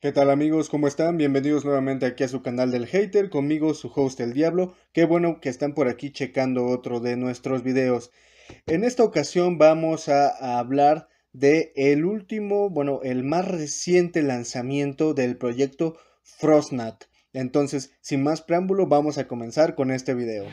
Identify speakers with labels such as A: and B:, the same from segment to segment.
A: ¿Qué tal amigos? ¿Cómo están? Bienvenidos nuevamente aquí a su canal del Hater, conmigo su host El Diablo. Qué bueno que están por aquí checando otro de nuestros videos. En esta ocasión vamos a, hablar de el último, bueno, el más reciente lanzamiento del proyecto Frostnat. Entonces, sin más preámbulo, vamos a comenzar con este video.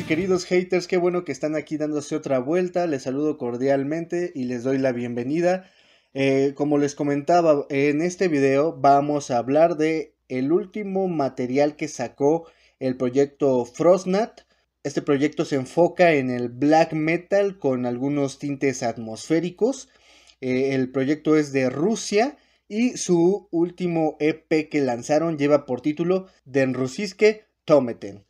A: y queridos haters, qué bueno que están aquí dándose otra vuelta. Les saludo cordialmente y les doy la bienvenida. Eh, como les comentaba, en este video vamos a hablar de el último material que sacó el proyecto Frostnat. Este proyecto se enfoca en el black metal con algunos tintes atmosféricos. Eh, el proyecto es de Rusia y su último EP que lanzaron lleva por título Den Rusiske Tometen.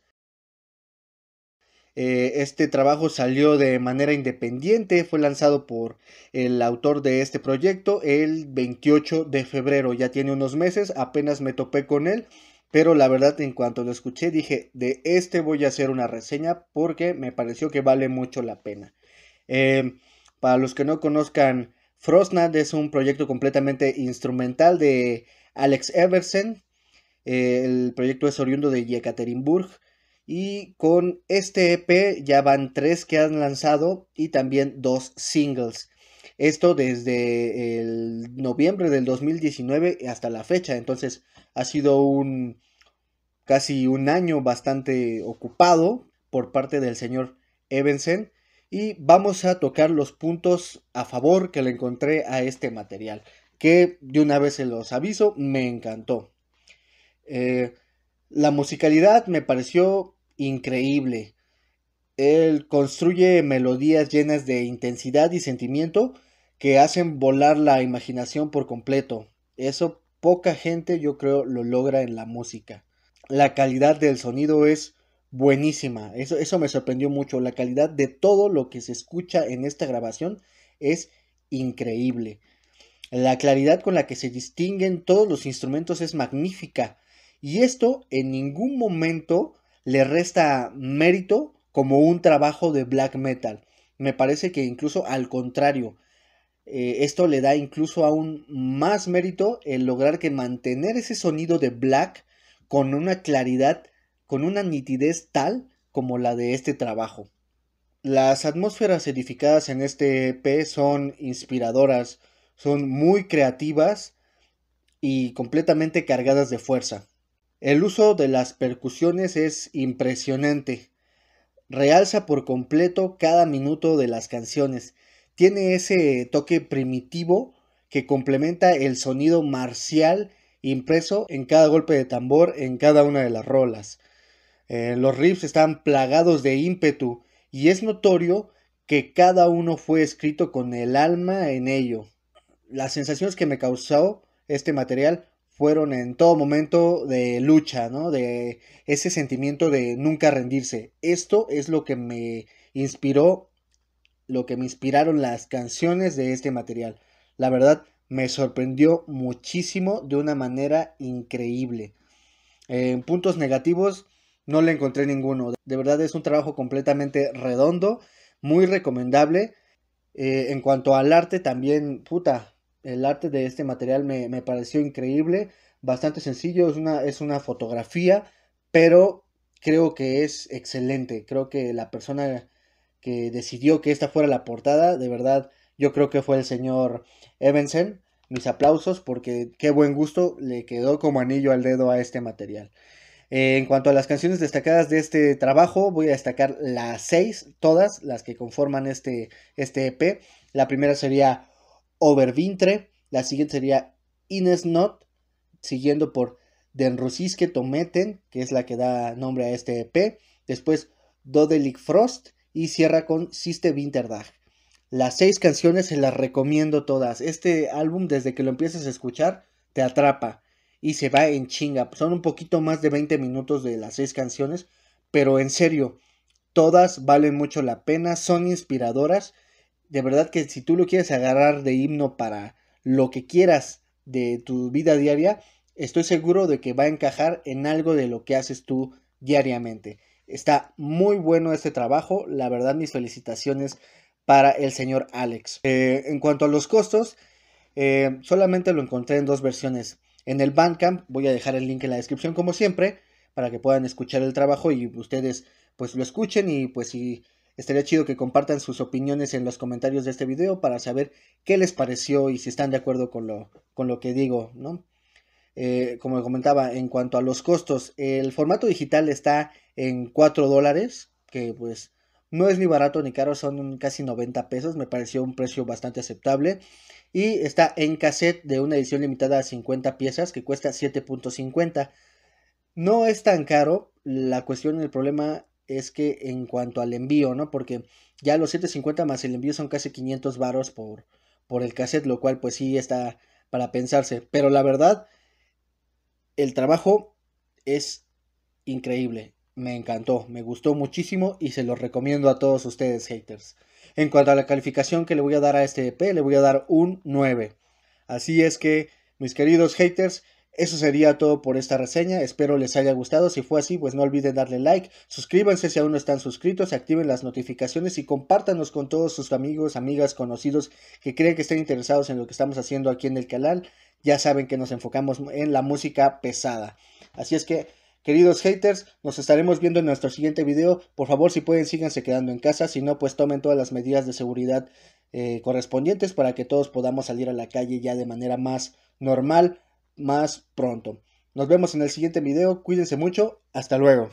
A: Eh, este trabajo salió de manera independiente, fue lanzado por el autor de este proyecto el 28 de febrero, ya tiene unos meses, apenas me topé con él, pero la verdad en cuanto lo escuché dije, de este voy a hacer una reseña porque me pareció que vale mucho la pena. Eh, para los que no conozcan, Frostnad es un proyecto completamente instrumental de Alex Eversen. Eh, el proyecto es oriundo de Yekaterinburg y con este EP ya van tres que han lanzado y también dos singles. Esto desde el noviembre del 2019 hasta la fecha. Entonces ha sido un casi un año bastante ocupado por parte del señor Evensen. Y vamos a tocar los puntos a favor que le encontré a este material. Que de una vez se los aviso, me encantó. Eh, la musicalidad me pareció increíble. Él construye melodías llenas de intensidad y sentimiento que hacen volar la imaginación por completo. Eso poca gente yo creo lo logra en la música. La calidad del sonido es buenísima. Eso, eso me sorprendió mucho. La calidad de todo lo que se escucha en esta grabación es increíble. La claridad con la que se distinguen todos los instrumentos es magnífica. Y esto en ningún momento le resta mérito como un trabajo de black metal. Me parece que incluso al contrario, eh, esto le da incluso aún más mérito el lograr que mantener ese sonido de black con una claridad, con una nitidez tal como la de este trabajo. Las atmósferas edificadas en este EP son inspiradoras, son muy creativas y completamente cargadas de fuerza. El uso de las percusiones es impresionante. Realza por completo cada minuto de las canciones. Tiene ese toque primitivo que complementa el sonido marcial impreso en cada golpe de tambor en cada una de las rolas. Eh, los riffs están plagados de ímpetu y es notorio que cada uno fue escrito con el alma en ello. Las sensaciones que me causó este material fueron en todo momento de lucha, ¿no? De ese sentimiento de nunca rendirse. Esto es lo que me inspiró, lo que me inspiraron las canciones de este material. La verdad, me sorprendió muchísimo de una manera increíble. En puntos negativos, no le encontré ninguno. De verdad es un trabajo completamente redondo, muy recomendable. Eh, en cuanto al arte, también, puta, el arte de este material me, pareció increíble, bastante sencillo, es una, es una fotografía, pero creo que es excelente, creo que la persona que decidió que esta fuera la portada, de verdad, yo creo que fue el señor Evansen. mis aplausos porque qué buen gusto le quedó como anillo al dedo a este material. Eh, en cuanto a las canciones destacadas de este trabajo, voy a destacar las seis, todas las que conforman este, este EP. La primera sería Overwinter, la siguiente sería Ines Not, siguiendo por que Tometen, que es la que da nombre a este EP, después Dodelic Frost y cierra con Siste Winterdag. Las seis canciones se las recomiendo todas. Este álbum, desde que lo empiezas a escuchar, te atrapa y se va en chinga. Son un poquito más de 20 minutos de las seis canciones, pero en serio, todas valen mucho la pena, son inspiradoras de verdad que si tú lo quieres agarrar de himno para lo que quieras de tu vida diaria, estoy seguro de que va a encajar en algo de lo que haces tú diariamente. Está muy bueno este trabajo, la verdad mis felicitaciones para el señor Alex. Eh, en cuanto a los costos, eh, solamente lo encontré en dos versiones. En el Bandcamp, voy a dejar el link en la descripción como siempre, para que puedan escuchar el trabajo y ustedes pues lo escuchen y pues si Estaría chido que compartan sus opiniones en los comentarios de este video para saber qué les pareció y si están de acuerdo con lo, con lo que digo, ¿no? Eh, como comentaba, en cuanto a los costos, el formato digital está en 4 dólares, que pues no es ni barato ni caro, son casi 90 pesos, me pareció un precio bastante aceptable. Y está en cassette de una edición limitada a 50 piezas que cuesta 7.50. No es tan caro, la cuestión, el problema es que en cuanto al envío, ¿no? Porque ya los 750 más el envío son casi 500 varos por, por el cassette, lo cual pues sí está para pensarse. Pero la verdad, el trabajo es increíble. Me encantó, me gustó muchísimo y se los recomiendo a todos ustedes, haters. En cuanto a la calificación que le voy a dar a este EP, le voy a dar un 9. Así es que, mis queridos haters, eso sería todo por esta reseña, espero les haya gustado, si fue así pues no olviden darle like, suscríbanse si aún no están suscritos, activen las notificaciones y compártanos con todos sus amigos, amigas, conocidos que creen que estén interesados en lo que estamos haciendo aquí en el canal, ya saben que nos enfocamos en la música pesada. Así es que, queridos haters, nos estaremos viendo en nuestro siguiente video, por favor si pueden síganse quedando en casa, si no pues tomen todas las medidas de seguridad eh, correspondientes para que todos podamos salir a la calle ya de manera más normal más pronto. Nos vemos en el siguiente video, cuídense mucho, hasta luego.